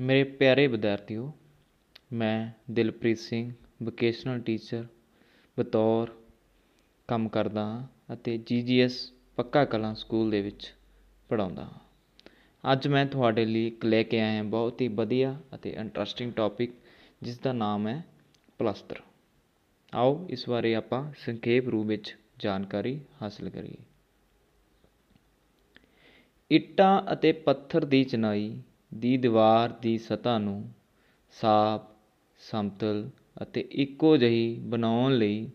ਮੇਰੇ ਪਿਆਰੇ ਵਿਦਿਆਰਥੀਓ ਮੈਂ ਦਿਲਪ੍ਰੀਤ ਸਿੰਘ ਵੋਕੇਸ਼ਨਲ ਟੀਚਰ ਬਤੌਰ ਕੰਮ ਕਰਦਾ ਹਾਂ ਅਤੇ ਜੀ ਜੀ ਐਸ ਪੱਕਾ ਕਲਾਂ ਸਕੂਲ ਦੇ ਵਿੱਚ ਪੜ੍ਹਾਉਂਦਾ ਹਾਂ ਅੱਜ ਮੈਂ ਤੁਹਾਡੇ ਲਈ ਇੱਕ ਲੈ ਕੇ ਆਇਆ ਬਹੁਤ ਹੀ ਵਧੀਆ ਅਤੇ ਇੰਟਰਸਟਿੰਗ ਟੌਪਿਕ ਜਿਸ ਦਾ ਨਾਮ ਹੈ ਪਲਸਤਰ ਆਓ ਇਸ ਬਾਰੇ ਆਪਾਂ ਸੰਖੇਪ ਰੂਪ ਵਿੱਚ ਜਾਣਕਾਰੀ ਹਾਸਲ ਕਰੀਏ ਇੱਟਾਂ ਅਤੇ ਪੱਥਰ ਦੀ ਚਨਾਈ ਦੀ ਦੀਵਾਰ ਦੀ ਸਤ੍ਹਾ ਨੂੰ ਸਾਫ਼ ਸਮਤਲ ਅਤੇ ਇੱਕੋ ਜਿਹੀ ਬਣਾਉਣ ਲਈ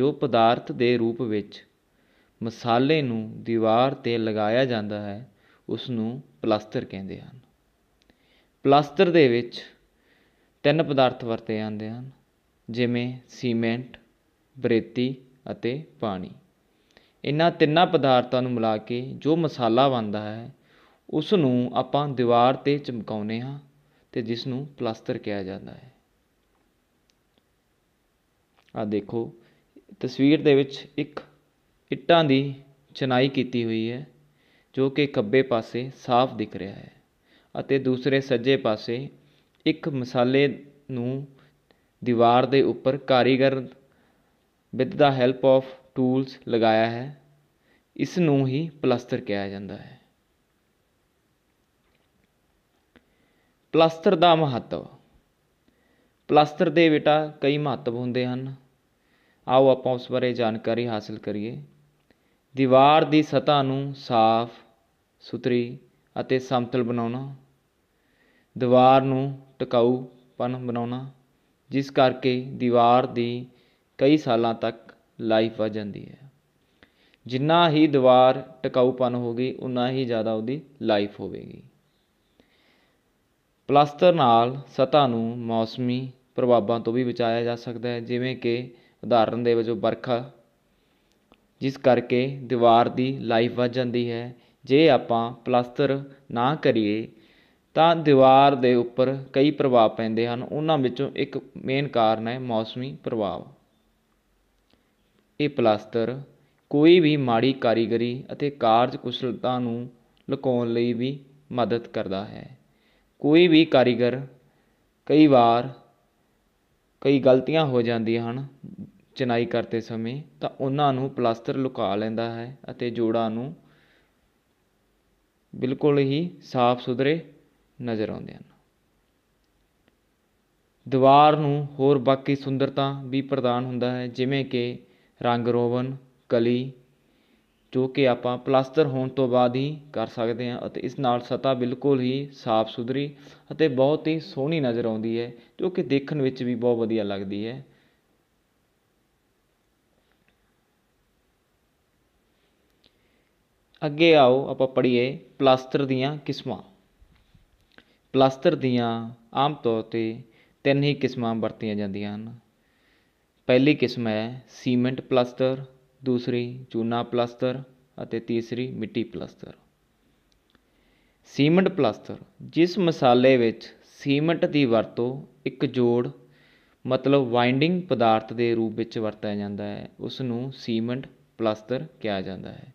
ਜੋ ਪਦਾਰਥ ਦੇ ਰੂਪ ਵਿੱਚ ਮਸਾਲੇ ਨੂੰ ਦੀਵਾਰ 'ਤੇ ਲਗਾਇਆ ਜਾਂਦਾ ਹੈ ਉਸ ਨੂੰ ਪਲਾਸਟਰ ਕਹਿੰਦੇ ਹਨ ਪਲਾਸਟਰ ਦੇ ਵਿੱਚ ਤਿੰਨ ਪਦਾਰਥ ਵਰਤੇ ਜਾਂਦੇ ਹਨ ਜਿਵੇਂ ਸੀਮੈਂਟ ਬਰੇਤੀ ਅਤੇ ਪਾਣੀ ਇਹਨਾਂ ਤਿੰਨਾਂ ਪਦਾਰਥਾਂ ਨੂੰ ਮਿਲਾ ਕੇ ਜੋ ਮਸਾਲਾ ਬਣਦਾ ਹੈ ਉਸ ਨੂੰ ਆਪਾਂ ਦੀਵਾਰ ਤੇ ਚਮਕਾਉਂਦੇ ਹਾਂ ਤੇ ਜਿਸ ਨੂੰ ਪਲਾਸਟਰ ਕਿਹਾ ਜਾਂਦਾ ਹੈ ਆ ਦੇਖੋ ਤਸਵੀਰ ਦੇ ਵਿੱਚ ਇੱਕ ਇੱਟਾਂ ਦੀ ਚਨਾਈ ਕੀਤੀ ਹੋਈ ਹੈ ਜੋ ਕਿ ਖੱਬੇ ਪਾਸੇ ਸਾਫ਼ ਦਿਖ ਰਿਹਾ ਹੈ ਅਤੇ ਦੂਸਰੇ ਸੱਜੇ ਪਾਸੇ ਇੱਕ ਮਸਾਲੇ ਨੂੰ ਦੀਵਾਰ ਦੇ ਉੱਪਰ ਕਾਰੀਗਰ with the help of tools ਲਗਾਇਆ ਹੈ ਇਸ ਨੂੰ ਹੀ ਪਲਾਸਟਰ ਕਿਹਾ ਜਾਂਦਾ ਹੈ ਪਲਸਤਰ ਦਾ ਮਹੱਤਵ ਪਲਸਤਰ ਦੇ ਬੇਟਾ ਕਈ ਮਹੱਤਵ ਹੁੰਦੇ ਹਨ ਆਓ ਆਪਾਂ ਉਸ ਬਾਰੇ ਜਾਣਕਾਰੀ ਹਾਸਲ ਕਰੀਏ ਦੀਵਾਰ ਦੀ ਸਤ੍ਹਾ ਨੂੰ ਸਾਫ਼ ਸੁਥਰੀ ਅਤੇ ਸਮਤਲ ਬਣਾਉਣਾ ਦੀਵਾਰ ਨੂੰ ਟਿਕਾਊਪਨ ਬਣਾਉਣਾ ਜਿਸ ਕਰਕੇ ਦੀਵਾਰ ਦੀ ਕਈ ਸਾਲਾਂ ਤੱਕ ਲਾਈਫ ਆ ਜਾਂਦੀ ਹੈ ਜਿੰਨਾ ਹੀ ਦੀਵਾਰ ਟਿਕਾਊਪਨ ਹੋਗੀ ਉਨਾ ਹੀ ਜ਼ਿਆਦਾ ਉਹਦੀ ਲਾਈਫ ਹੋਵੇਗੀ ਪਲਸਤਰ ਨਾਲ ਸਤ੍ਹਾ ਨੂੰ ਮੌਸਮੀ ਪ੍ਰਭਾਵਾਂ ਤੋਂ ਵੀ ਬਚਾਇਆ ਜਾ ਸਕਦਾ ਹੈ ਜਿਵੇਂ ਕਿ ਉਦਾਹਰਨ ਦੇ ਵਜੋਂ ਵਰਖਾ ਜਿਸ ਕਰਕੇ ਦੀਵਾਰ ਦੀ ਲਾਈਫ ਵੱਧ ਜਾਂਦੀ ਹੈ ਜੇ ਆਪਾਂ ਪਲਸਤਰ ਨਾ ਕਰੀਏ ਤਾਂ ਦੀਵਾਰ ਦੇ ਉੱਪਰ ਕਈ ਪ੍ਰਭਾਵ ਪੈਂਦੇ ਹਨ ਉਹਨਾਂ ਵਿੱਚੋਂ ਇੱਕ ਮੇਨ ਕਾਰਨ ਹੈ ਮੌਸਮੀ ਪ੍ਰਭਾਵ ਇਹ ਪਲਾਸਟਰ ਕੋਈ ਵੀ ਮਾੜੀ ਕਾਰੀਗਰੀ ਅਤੇ ਕਾਰਜ ਕੁਸ਼ਲਤਾ ਨੂੰ ਲੁਕਾਉਣ ਲਈ ਵੀ ਮਦਦ ਕਰਦਾ ਹੈ ਕੋਈ ਵੀ ਕਾਰੀਗਰ ਕਈ ਵਾਰ ਕਈ ਗਲਤੀਆਂ ਹੋ ਜਾਂਦੀਆਂ ਹਨ ਚਿਨਾਈ ਕਰਦੇ ਸਮੇਂ ਤਾਂ ਉਹਨਾਂ ਨੂੰ ਪਲਾਸਟਰ ਲੁਕਾ ਲੈਂਦਾ ਹੈ ਅਤੇ ਜੋੜਾਂ ਨੂੰ ਬਿਲਕੁਲ ਹੀ ਸਾਫ਼ ਸੁਥਰੇ ਨਜ਼ਰ ਆਉਂਦੇ ਹਨ ਦੀਵਾਰ ਨੂੰ ਹੋਰ ਬਾਕੀ ਸੁੰਦਰਤਾ ਵੀ ਪ੍ਰਦਾਨ ਹੁੰਦਾ ਹੈ ਜਿਵੇਂ ਕਿ ਰੰਗ ਰੋਗਨ ਕਲੀ ਜੋ ਕਿ ਆਪਾਂ ਪਲਾਸਟਰ ਹੋਣ ਤੋਂ ਬਾਅਦ ਹੀ ਕਰ ਸਕਦੇ ਹਾਂ ਅਤੇ ਇਸ ਨਾਲ ਸਤ੍ਹਾ ਬਿਲਕੁਲ ਹੀ ਸਾਫ ਸੁਥਰੀ ਅਤੇ ਬਹੁਤ ਹੀ ਸੋਹਣੀ ਨਜ਼ਰ ਆਉਂਦੀ ਹੈ ਜੋ ਕਿ ਦੇਖਣ ਵਿੱਚ ਵੀ ਬਹੁਤ ਵਧੀਆ ਲੱਗਦੀ ਹੈ ਅੱਗੇ ਆਓ ਆਪਾਂ ਪੜ੍ਹੀਏ ਪਲਾਸਟਰ ਦੀਆਂ ਕਿਸਮਾਂ ਪਲਾਸਟਰ ਦੀਆਂ ਆਮ ਤੌਰ ਤੇ ਤਿੰਨ ਹੀ ਕਿਸਮਾਂ ਵਰਤੀਆਂ ਜਾਂਦੀਆਂ ਹਨ ਪਹਿਲੀ ਕਿਸਮ ਹੈ ਸੀਮੈਂਟ ਪਲਾਸਟਰ ਦੂਸਰੀ ਚੂਨਾ ਪਲਸਤਰ ਅਤੇ ਤੀਸਰੀ ਮਿੱਟੀ ਪਲਸਤਰ ਸੀਮਿੰਟ ਪਲਸਤਰ ਜਿਸ ਮਸਾਲੇ ਵਿੱਚ ਸੀਮਿੰਟ ਦੀ ਵਰਤੋਂ ਇੱਕ ਜੋੜ ਮਤਲਬ ਵਾਈਂਡਿੰਗ ਪਦਾਰਥ ਦੇ ਰੂਪ ਵਿੱਚ ਵਰਤਿਆ ਜਾਂਦਾ ਹੈ ਉਸ ਨੂੰ ਸੀਮਿੰਟ ਪਲਸਤਰ ਕਿਹਾ ਜਾਂਦਾ ਹੈ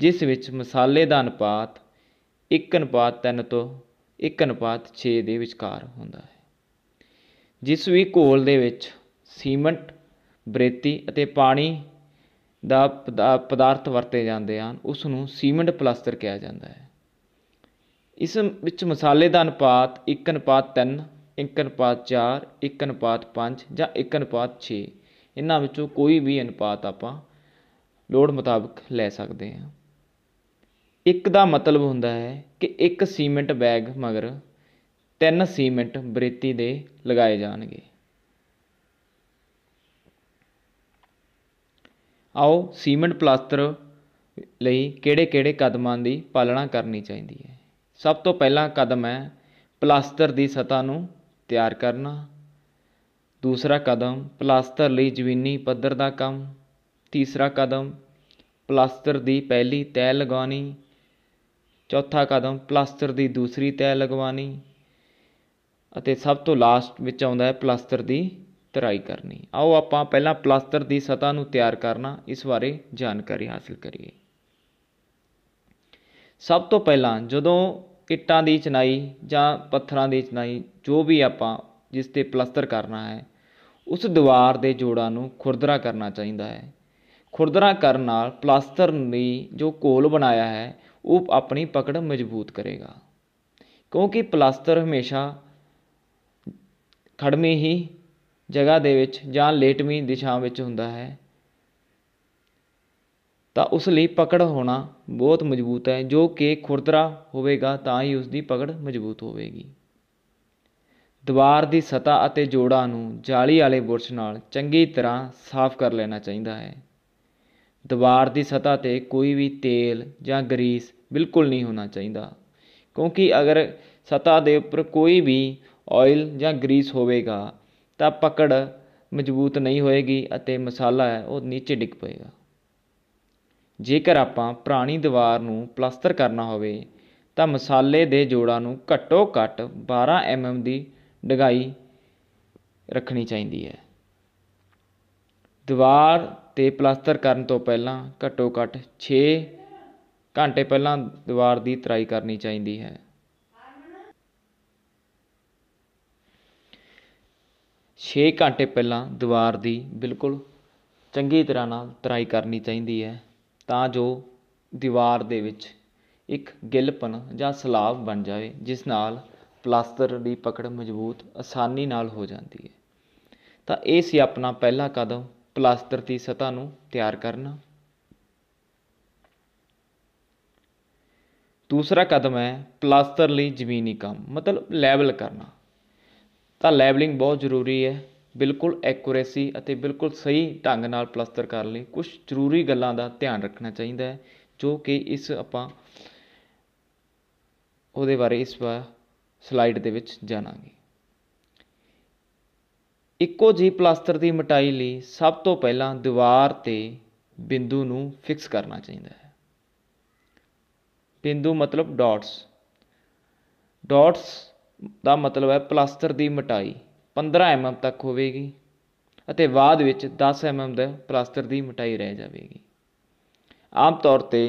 ਜਿਸ ਵਿੱਚ ਮਸਾਲੇ ਦਾ ਅਨੁਪਾਤ 1:3 ਤੋਂ 1:6 ਦੇ ਵਿਚਕਾਰ ਹੁੰਦਾ ਹੈ ਜਿਸ ਵੀ ਘੋਲ ਦੇ ਵਿੱਚ ਸੀਮਿੰਟ ਬਰੇਤੀ ਅਤੇ ਪਾਣੀ ਦਾ ਪਦਾ ਪਦਾਰਥ ਵਰਤੇ ਜਾਂਦੇ ਹਨ ਉਸ ਨੂੰ ਸੀਮੈਂਟ ਪਲਾਸਟਰ ਕਿਹਾ ਜਾਂਦਾ ਹੈ ਇਸ ਵਿੱਚ ਮਸਾਲੇ ਦਾ ਅਨੁਪਾਤ 1 ਅਨੁਪਾਤ 3 1 ਅਨੁਪਾਤ 4 1 ਅਨੁਪਾਤ 5 ਜਾਂ 1 ਅਨੁਪਾਤ 6 ਇਹਨਾਂ ਵਿੱਚੋਂ ਕੋਈ ਵੀ ਅਨੁਪਾਤ ਆਪਾਂ ਲੋੜ ਮੁਤਾਬਕ ਲੈ ਸਕਦੇ ਹਾਂ ਇੱਕ ਦਾ ਮਤਲਬ ਹੁੰਦਾ ਹੈ ਕਿ ਇੱਕ ਸੀਮੈਂਟ ਬੈਗ ਮਗਰ ਤਿੰਨ ਸੀਮੈਂਟ ਬਰੇਤੀ ਦੇ ਲਗਾਏ ਜਾਣਗੇ ਆਓ ਸੀਮੈਂਟ ਪਲਾਸਟਰ ਲਈ ਕਿਹੜੇ ਕਿਹੜੇ ਕਦਮਾਂ ਦੀ ਪਾਲਣਾ ਕਰਨੀ ਚਾਹੀਦੀ ਹੈ ਸਭ ਤੋਂ ਪਹਿਲਾ ਕਦਮ ਹੈ ਪਲਾਸਟਰ ਦੀ ਸਤ੍ਹਾ ਨੂੰ ਤਿਆਰ ਕਰਨਾ ਦੂਸਰਾ ਕਦਮ ਪਲਾਸਟਰ ਲਈ ਜ਼ਮੀਨੀ ਪੱਧਰ ਦਾ ਕੰਮ ਤੀਸਰਾ ਕਦਮ ਪਲਾਸਟਰ ਦੀ ਪਹਿਲੀ ਤੈਅ ਲਗਾਉਣੀ ਚੌਥਾ ਕਦਮ ਪਲਾਸਟਰ ਦੀ ਦੂਸਰੀ ਤੈਅ ਲਗਵਾਉਣੀ ਅਤੇ ਸਭ ਤੋਂ ਲਾਸਟ ਵਿੱਚ ਆਉਂਦਾ ਹੈ ਪਲਾਸਟਰ ਦੀ ਤਰਾਈ ਕਰਨੀ ਆਓ ਆਪਾਂ ਪਹਿਲਾਂ ਪਲਾਸਟਰ ਦੀ ਸਤਾ ਨੂੰ ਤਿਆਰ ਕਰਨਾ ਇਸ ਬਾਰੇ ਜਾਣਕਾਰੀ ਹਾਸਲ ਕਰੀਏ ਸਭ ਤੋਂ ਪਹਿਲਾਂ ਜਦੋਂ ਇੱਟਾਂ ਦੀ ਚਨਾਈ ਜਾਂ ਪੱਥਰਾਂ ਦੀ ਚਨਾਈ ਜੋ ਵੀ ਆਪਾਂ ਜਿਸ ਤੇ ਪਲਾਸਟਰ ਕਰਨਾ ਹੈ ਉਸ ਦੀਵਾਰ ਦੇ ਜੋੜਾਂ ਨੂੰ ਖੁਰਦਰਾ ਕਰਨਾ ਚਾਹੀਦਾ ਹੈ ਖੁਰਦਰਾ ਕਰਨ ਨਾਲ ਪਲਾਸਟਰ ਨੇ ਜੋ ਕੋਲ ਬਣਾਇਆ ਹੈ ਉਹ ਆਪਣੀ ਪਕੜ ਮਜ਼ਬੂਤ ਕਰੇਗਾ ਕਿਉਂਕਿ ਪਲਾਸਟਰ ਹਮੇਸ਼ਾ ਖੜਮੇ ਹੀ ਜਗ੍ਹਾ ਦੇ ਵਿੱਚ ਜਾਂ ਲੇਟਵੀਂ ਦਿਸ਼ਾ ਵਿੱਚ ਹੁੰਦਾ ਹੈ ਤਾਂ ਉਸ ਲਈ ਪਕੜ ਹੋਣਾ ਬਹੁਤ ਮਜ਼ਬੂਤ ਹੈ ਜੋ ਕਿ ਖੁਰਦਰਾ ਹੋਵੇਗਾ ਤਾਂ ਹੀ ਉਸ ਦੀ ਪਕੜ ਮਜ਼ਬੂਤ ਹੋਵੇਗੀ ਦੀਵਾਰ ਦੀ ਸਤਾ ਅਤੇ ਜੋੜਾਂ ਨੂੰ ਜਾਲੀ ਵਾਲੇ ਬੁਰਸ਼ ਨਾਲ ਚੰਗੀ ਤਰ੍ਹਾਂ ਸਾਫ਼ ਕਰ ਲੈਣਾ ਚਾਹੀਦਾ ਹੈ ਦੀਵਾਰ ਦੀ ਸਤਾ ਤੇ ਕੋਈ ਵੀ ਤੇਲ ਜਾਂ ਗਰੀਸ ਬਿਲਕੁਲ ਨਹੀਂ ਹੋਣਾ ਚਾਹੀਦਾ ਕਿਉਂਕਿ ਅਗਰ ਸਤਾ ਦੇ ਉੱਪਰ ਕੋਈ ਵੀ ਆਇਲ ਜਾਂ ਗਰੀਸ ਹੋਵੇਗਾ ਤਾਂ ਪਕੜ ਮਜ਼ਬੂਤ ਨਹੀਂ ਹੋਏਗੀ ਅਤੇ ਮਸਾਲਾ ਹੈ ਉਹ ਨੀਚੇ ਡਿੱਗ ਪਏਗਾ ਜੇਕਰ ਆਪਾਂ ਪੁਰਾਣੀ ਦੀਵਾਰ ਨੂੰ ਪਲਾਸਟਰ ਕਰਨਾ ਹੋਵੇ ਤਾਂ ਮਸਾਲੇ ਦੇ ਜੋੜਾਂ ਨੂੰ ਘੱਟੋ ਘੱਟ 12 mm ਦੀ ਡਗਾਈ ਰੱਖਣੀ ਚਾਹੀਦੀ ਹੈ ਦੀਵਾਰ ਤੇ ਪਲਾਸਟਰ ਕਰਨ ਤੋਂ ਪਹਿਲਾਂ ਘੱਟੋ ਘੱਟ 6 ਘੰਟੇ ਪਹਿਲਾਂ ਦੀਵਾਰ ਦੀ ਤਰਾਈ ਕਰਨੀ ਚਾਹੀਦੀ ਹੈ 6 ਘੰਟੇ ਪਹਿਲਾਂ ਦੀਵਾਰ ਦੀ ਬਿਲਕੁਲ ਚੰਗੀ ਤਰ੍ਹਾਂ ਨਾਲ ਤਰਾਈ ਕਰਨੀ ਚਾਹੀਦੀ ਹੈ ਤਾਂ ਜੋ ਦੀਵਾਰ ਦੇ ਵਿੱਚ ਇੱਕ ਗਿੱਲਪਨ ਜਾਂ ਸਲਾਬ ਬਣ ਜਾਵੇ ਜਿਸ ਨਾਲ ਪਲਾਸਟਰ ਦੀ ਪਕੜ ਮਜ਼ਬੂਤ ਆਸਾਨੀ ਨਾਲ ਹੋ ਜਾਂਦੀ ਹੈ ਤਾਂ ਇਹ ਸੀ ਆਪਣਾ ਪਹਿਲਾ ਕਦਮ ਪਲਾਸਟਰ ਦੀ ਸਤਾ ਨੂੰ ਤਿਆਰ ਕਰਨਾ ਦੂਸਰਾ ਕਦਮ ਹੈ ਪਲਾਸਟਰ ਲਈ ਜ਼ਮੀਨੀ ਕੰਮ ਮਤਲਬ ਲੈਵਲ ਕਰਨਾ ਤਾਂ ਲੈਵਲਿੰਗ ਬਹੁਤ ਜ਼ਰੂਰੀ ਹੈ ਬਿਲਕੁਲ ਐਕੂਰੇਸੀ ਅਤੇ ਬਿਲਕੁਲ ਸਹੀ ਢੰਗ ਨਾਲ ਪਲਸਤਰ ਕਰਨ ਲਈ ਕੁਛ ਜ਼ਰੂਰੀ ਗੱਲਾਂ ਦਾ ਧਿਆਨ ਰੱਖਣਾ ਚਾਹੀਦਾ ਹੈ ਜੋ ਕਿ ਇਸ ਆਪਾਂ ਉਹਦੇ ਬਾਰੇ ਇਸ ਵਾਰ ਸਲਾਈਡ ਦੇ ਵਿੱਚ ਜਾਣਾਂਗੇ ਇੱਕੋ ਜੀ ਪਲਾਸਟਰ ਦੀ ਮਟਾਈ ਲਈ ਸਭ ਤੋਂ ਪਹਿਲਾਂ ਦੀਵਾਰ ਤੇ ਬਿੰਦੂ ਨੂੰ ਫਿਕਸ ਕਰਨਾ ਚਾਹੀਦਾ ਹੈ ਬਿੰਦੂ ਮਤਲਬ ਡਾਟਸ ਡਾਟਸ ਦਾ ਮਤਲਬ ਹੈ ਪਲਾਸਟਰ ਦੀ ਮਟਾਈ 15 ਐੱਮਐੱਮ ਤੱਕ ਹੋਵੇਗੀ ਅਤੇ ਬਾਅਦ ਵਿੱਚ 10 ਐੱਮਐੱਮ ਦਾ ਪਲਾਸਟਰ ਦੀ ਮਟਾਈ ਰਹਿ ਜਾਵੇਗੀ ਆਮ ਤੌਰ ਤੇ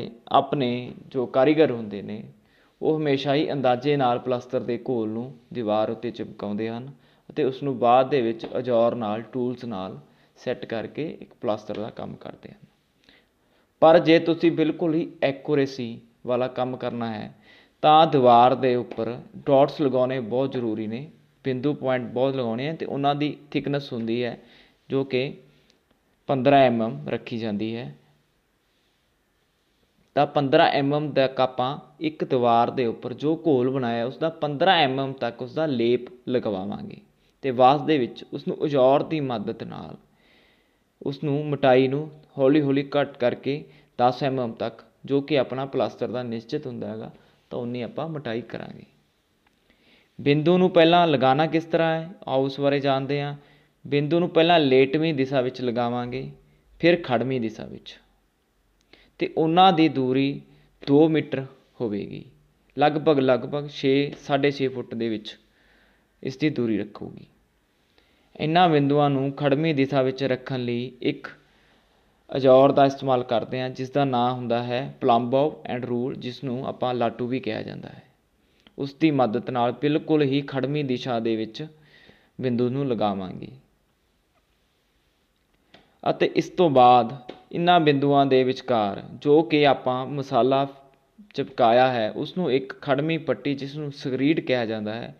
ਆਪਣੇ ਜੋ ਕਾਰੀਗਰ ਹੁੰਦੇ ਨੇ ਉਹ ਹਮੇਸ਼ਾ ਹੀ ਅੰਦਾਜ਼ੇ ਨਾਲ ਪਲਾਸਟਰ ਦੇ ਘੋਲ ਨੂੰ ਦੀਵਾਰ ਉੱਤੇ ਚਿਪਕਾਉਂਦੇ ਹਨ ਅਤੇ ਉਸ ਨੂੰ ਬਾਅਦ ਦੇ ਵਿੱਚ ਅਜੌਰ ਨਾਲ ਟੂਲਸ ਨਾਲ ਸੈੱਟ ਕਰਕੇ ਇੱਕ ਪਲਾਸਟਰ ਦਾ ਕੰਮ ਕਰਦੇ ਹਨ ਪਰ ਜੇ ਤੁਸੀਂ ਬਿਲਕੁਲ ਹੀ ਐਕੂਰੇਸੀ ਵਾਲਾ ਕੰਮ ਕਰਨਾ ਹੈ ਤਾਂ ਦੀਵਾਰ ਦੇ ਉੱਪਰ ਡਾਟਸ ਲਗਾਉਣੇ ਬਹੁਤ ਜ਼ਰੂਰੀ ਨੇ ਬਿੰਦੂ ਪੁਆਇੰਟ ਬਹੁਤ ਲਗਾਉਣੇ ਆ ਤੇ ਉਹਨਾਂ ਦੀ ਥਿਕਨੈਸ ਹੁੰਦੀ ਹੈ ਜੋ ਕਿ 15 mm ਰੱਖੀ ਜਾਂਦੀ ਹੈ ਤਾਂ 15 mm ਦਾ ਕਾਪਾ ਇੱਕ ਦੀਵਾਰ ਦੇ ਉੱਪਰ ਜੋ ਘੋਲ ਬਣਾਇਆ ਉਸ ਦਾ 15 mm ਤੱਕ ਉਸ ਦਾ ਲੇਪ ਲਗਵਾਵਾਂਗੇ ਤੇ ਵਾਸ ਦੇ ਵਿੱਚ ਉਸ ਨੂੰ ਉਜੌਰ ਦੀ ਮਦਦ ਨਾਲ ਉਸ ਨੂੰ ਮਟਾਈ ਨੂੰ ਹੌਲੀ-ਹੌਲੀ ਘਟ ਕਰਕੇ 10 mm ਤੱਕ ਜੋ ਕਿ ਆਪਣਾ ਪਲਾਸਟਰ ਦਾ ਨਿਸ਼ਚਿਤ ਹੁੰਦਾ ਹੈਗਾ ਤਾਂ ਉਨੀ ਆਪਾਂ ਮਟਾਈ ਕਰਾਂਗੇ ਬਿੰਦੂ ਨੂੰ ਪਹਿਲਾਂ ਲਗਾਉਣਾ ਕਿਸ ਤਰ੍ਹਾਂ ਹੈ ਆਓ ਉਸ ਬਾਰੇ ਜਾਣਦੇ ਹਾਂ ਬਿੰਦੂ ਨੂੰ ਪਹਿਲਾਂ ਲੇਟਵੀਂ ਦਿਸ਼ਾ ਵਿੱਚ ਲਗਾਵਾਂਗੇ ਫਿਰ ਖੜਵੀਂ ਦਿਸ਼ਾ ਵਿੱਚ ਤੇ ਉਹਨਾਂ ਦੀ ਦੂਰੀ 2 ਮੀਟਰ ਹੋਵੇਗੀ ਲਗਭਗ ਲਗਭਗ 6 6.5 ਫੁੱਟ ਦੇ ਵਿੱਚ ਇਸ ਦੀ ਦੂਰੀ ਰੱਖੂਗੀ ਇਹਨਾਂ ਬਿੰਦੂਆਂ ਨੂੰ ਖੜਵੀਂ ਦਿਸ਼ਾ ਵਿੱਚ ਰੱਖਣ ਲਈ ਇੱਕ ਅਜੋਰ ਦਾ ਇਸਤੇਮਾਲ ਕਰਦੇ ਹਾਂ ਜਿਸ ਦਾ ਨਾਂ ਹੁੰਦਾ ਹੈ ਪਲੰਬੋ ਐਂਡ ਰੂਲ ਜਿਸ ਨੂੰ ਆਪਾਂ ਲਾਟੂ ਵੀ ਕਿਹਾ ਜਾਂਦਾ ਹੈ ਉਸ ਦੀ ਮਦਦ ਨਾਲ ਬਿਲਕੁਲ ਹੀ ਖੜਵੀਂ ਦਿਸ਼ਾ ਦੇ ਵਿੱਚ ਬਿੰਦੂ ਨੂੰ ਲਗਾਵਾਂਗੇ ਅਤੇ ਇਸ ਤੋਂ ਬਾਅਦ ਇਨ੍ਹਾਂ ਬਿੰਦੂਆਂ ਦੇ ਵਿਚਕਾਰ ਜੋ ਕਿ ਆਪਾਂ ਮਸਾਲਾ ਚਿਪਕਾਇਆ ਹੈ ਉਸ ਨੂੰ ਇੱਕ ਖੜਵੀਂ ਪੱਟੀ ਜਿਸ ਨੂੰ ਸਕਰੀਡ ਕਿਹਾ ਜਾਂਦਾ ਹੈ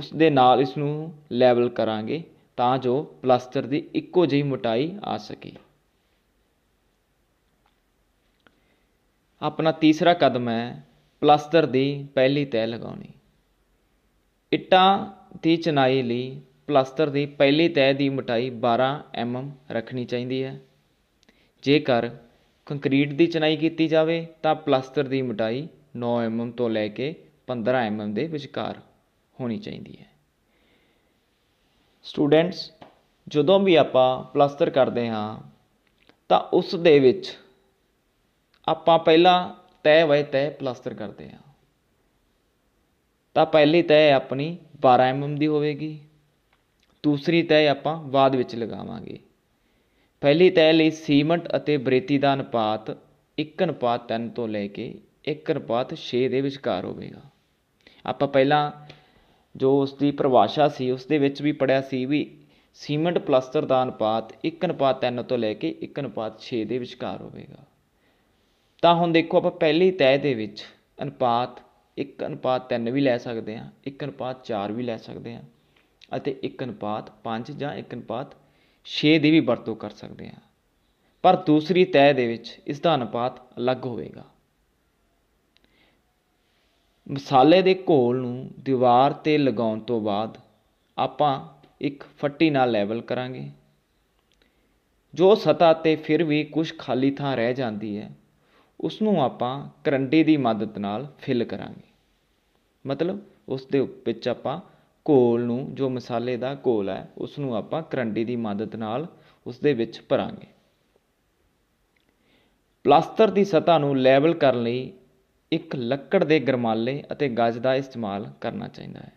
ਉਸ ਦੇ ਨਾਲ ਇਸ ਨੂੰ ਲੈਵਲ ਕਰਾਂਗੇ ਤਾਂ ਜੋ ਪਲਾਸਟਰ ਦੀ ਇੱਕੋ ਜਿਹੀ ਮੋਟਾਈ ਆ ਸਕੇ ਆਪਣਾ ਤੀਸਰਾ ਕਦਮ ਹੈ ਪਲਸਤਰ ਦੀ ਪਹਿਲੀ ਤਹਿ ਲਗਾਉਣੀ ਇੱਟਾਂ ਦੀ ਚਨਾਈ ਲਈ ਪਲਸਤਰ ਦੀ ਪਹਿਲੀ ਤਹਿ ਦੀ ਮੋਟਾਈ 12 ਐਮਐਮ ਰੱਖਣੀ ਚਾਹੀਦੀ ਹੈ ਜੇਕਰ ਕੰਕਰੀਟ ਦੀ ਚਨਾਈ ਕੀਤੀ ਜਾਵੇ ਤਾਂ ਪਲਸਤਰ ਦੀ ਮੋਟਾਈ 9 ਐਮਐਮ ਤੋਂ ਲੈ ਕੇ 15 ਐਮਐਮ ਦੇ ਵਿਚਕਾਰ ਹੋਣੀ ਚਾਹੀਦੀ ਹੈ ਸਟੂਡੈਂਟਸ ਜਦੋਂ ਵੀ ਆਪਾਂ ਪਲਸਤਰ ਕਰਦੇ ਹਾਂ ਤਾਂ ਉਸ ਦੇ ਵਿੱਚ ਆਪਾਂ ਪਹਿਲਾਂ ਤੈ ਵੇ ਤੈ ਪਲਾਸਟਰ ਕਰਦੇ ਆ ਤਾਂ ਪਹਿਲੀ ਤੈ ਆਪਣੀ 12 ਐਮਐਮ ਦੀ ਹੋਵੇਗੀ ਦੂਸਰੀ ਤੈ ਆਪਾਂ ਬਾਅਦ ਵਿੱਚ ਲਗਾਵਾਂਗੇ ਪਹਿਲੀ ਤੈ ਲਈ ਸੀਮੈਂਟ ਅਤੇ ਬਰੇਤੀ ਦਾ ਅਨੁਪਾਤ 1 ਅਨੁਪਾਤ 3 ਤੋਂ ਲੈ ਕੇ 1 ਅਨੁਪਾਤ 6 ਦੇ ਵਿਚਕਾਰ ਹੋਵੇਗਾ ਆਪਾਂ ਪਹਿਲਾਂ ਜੋ ਉਸ ਦੀ ਪਰਿਭਾਸ਼ਾ ਸੀ ਉਸ ਦੇ ਵਿੱਚ ਵੀ ਪੜਿਆ ਸੀ ਵੀ ਸੀਮੈਂਟ ਪਲਾਸਟਰ ਦਾ ਅਨੁਪਾਤ 1 ਅਨੁਪਾਤ 3 ਤੋਂ ਲੈ ਕੇ 1 ਅਨੁਪਾਤ 6 ਦੇ ਵਿਚਕਾਰ ਹੋਵੇਗਾ ਤਾਂ ਹੁਣ ਦੇਖੋ ਆਪਾਂ ਪਹਿਲੀ ਤਹਿ ਦੇ ਵਿੱਚ ਅਨੁਪਾਤ ਇੱਕ ਅਨੁਪਾਤ ਤਿੰਨ ਵੀ ਲੈ ਸਕਦੇ ਹਾਂ ਇੱਕ ਅਨੁਪਾਤ ਚਾਰ ਵੀ ਲੈ ਸਕਦੇ ਹਾਂ ਅਤੇ ਇੱਕ ਅਨੁਪਾਤ ਪੰਜ ਜਾਂ ਇੱਕ ਅਨੁਪਾਤ ਛੇ ਦੀ ਵੀ ਵਰਤੋਂ ਕਰ ਸਕਦੇ ਹਾਂ ਪਰ ਦੂਸਰੀ ਤਹਿ ਦੇ ਵਿੱਚ ਇਸ ਦਾ ਅਨੁਪਾਤ ਅਲੱਗ ਹੋਵੇਗਾ ਮਸਾਲੇ ਦੇ ਘੋਲ ਨੂੰ ਦੀਵਾਰ ਤੇ ਲਗਾਉਣ ਤੋਂ ਬਾਅਦ ਆਪਾਂ ਇੱਕ ਫੱਟੀ ਨਾਲ ਲੈਵਲ ਕਰਾਂਗੇ ਜੋ ਸਤਾ ਤੇ ਫਿਰ ਵੀ ਕੁਝ ਖਾਲੀ ਥਾਂ ਰਹਿ ਜਾਂਦੀ ਹੈ ਉਸ ਨੂੰ ਆਪਾਂ ਕਰੰਡੇ ਦੀ ਮਦਦ ਨਾਲ ਫਿਲ ਕਰਾਂਗੇ ਮਤਲਬ ਉਸ ਦੇ ਵਿੱਚ ਆਪਾਂ ਘੋਲ ਨੂੰ ਜੋ ਮਸਾਲੇ ਦਾ ਘੋਲ ਹੈ ਉਸ ਨੂੰ ਆਪਾਂ ਕਰੰਡੇ ਦੀ ਮਦਦ ਨਾਲ ਉਸ ਦੇ ਵਿੱਚ ਭਰਾਂਗੇ ਪਲਾਸਟਰ ਦੀ ਸਤ੍ਹਾ ਨੂੰ ਲੈਵਲ ਕਰਨ ਲਈ ਇੱਕ ਲੱਕੜ ਦੇ ਗਰਮਾਲੇ ਅਤੇ ਗੱਜ ਦਾ ਇਸਤੇਮਾਲ ਕਰਨਾ ਚਾਹੀਦਾ ਹੈ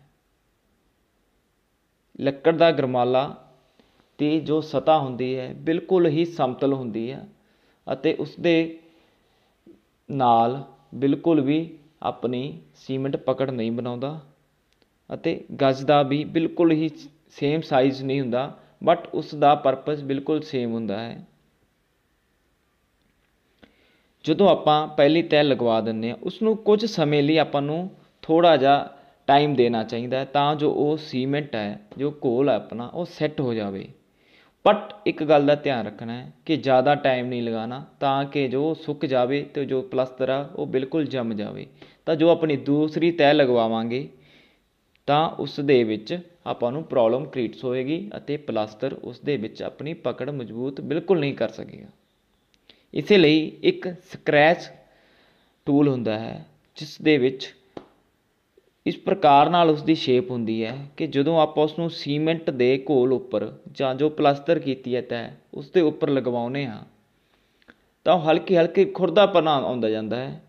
ਲੱਕੜ ਦਾ ਗਰਮਾਲਾ ਤੇ ਜੋ ਸਤ੍ਹਾ ਹੁੰਦੀ ਹੈ ਬਿਲਕੁਲ ਹੀ ਸਮਤਲ ਹੁੰਦੀ ਹੈ ਅਤੇ ਉਸ ਦੇ ਨਾਲ ਬਿਲਕੁਲ ਵੀ ਆਪਣੀ ਸੀਮਿੰਟ ਪਕੜ ਨਹੀਂ ਬਣਾਉਂਦਾ ਅਤੇ ਗੱਜ ਦਾ ਵੀ ਬਿਲਕੁਲ ਹੀ ਸੇਮ ਸਾਈਜ਼ ਨਹੀਂ ਹੁੰਦਾ ਬਟ ਉਸ ਦਾ ਪਰਪਸ ਬਿਲਕੁਲ ਸੇਮ ਹੁੰਦਾ ਹੈ ਜਦੋਂ ਆਪਾਂ ਪਹਿਲੀ ਤਹਿ ਲਗਵਾ ਦਿੰਨੇ ਆ ਉਸ ਨੂੰ ਕੁਝ ਸਮੇਂ ਲਈ ਆਪਾਂ ਨੂੰ ਥੋੜਾ ਜਿਹਾ ਟਾਈਮ ਦੇਣਾ ਚਾਹੀਦਾ ਤਾਂ ਜੋ ਉਹ ਸੀਮੈਂਟ ਹੈ ਜੋ ਘੋਲ ਹੈ ਆਪਣਾ ਉਹ ਸੈੱਟ ਹੋ ਜਾਵੇ ਬਟ ਇੱਕ ਗੱਲ ਦਾ ਧਿਆਨ ਰੱਖਣਾ ਹੈ ਕਿ ਜ਼ਿਆਦਾ ਟਾਈਮ ਨਹੀਂ ਲਗਾਉਣਾ ਤਾਂ ਕਿ ਜੋ ਸੁੱਕ ਜਾਵੇ ਅਤੇ ਜੋ ਪਲਸਤਰ ਆ ਉਹ ਬਿਲਕੁਲ ਜੰਮ ਜਾਵੇ ਤਾਂ ਜੋ ਆਪਣੀ ਦੂਸਰੀ ਤਹਿ ਲਗਵਾਵਾਂਗੇ ਤਾਂ ਉਸ ਦੇ ਵਿੱਚ ਆਪਾਂ ਨੂੰ ਪ੍ਰੋਬਲਮ ਕ੍ਰੀਏਟਸ ਹੋਏਗੀ ਅਤੇ ਪਲਾਸਟਰ ਉਸ ਦੇ ਵਿੱਚ ਆਪਣੀ ਪਕੜ ਮਜ਼ਬੂਤ ਬਿਲਕੁਲ ਨਹੀਂ ਕਰ ਸਕੇਗਾ ਇਸੇ ਲਈ ਇੱਕ ਸਕ੍ਰੈਚ ਟੂਲ ਹੁੰਦਾ ਹੈ ਜਿਸ ਦੇ ਵਿੱਚ ਇਸ ਪ੍ਰਕਾਰ ਨਾਲ ਉਸ ਦੀ ਸ਼ੇਪ ਹੁੰਦੀ ਹੈ ਕਿ ਜਦੋਂ ਆਪਾਂ ਉਸਨੂੰ ਸੀਮੈਂਟ ਦੇ ਘੋਲ ਉੱਪਰ ਜਾਂ ਜੋ ਪਲਸਤਰ ਕੀਤੀ ਹੈ ਤੈਅ ਉਸ ਦੇ ਉੱਪਰ ਲਗਵਾਉਂਦੇ ਹਾਂ ਤਾਂ ਉਹ ਹਲਕੀ ਹਲਕੀ ਖੁਰਦਾਪਨ ਆਉਂਦਾ ਜਾਂਦਾ ਹੈ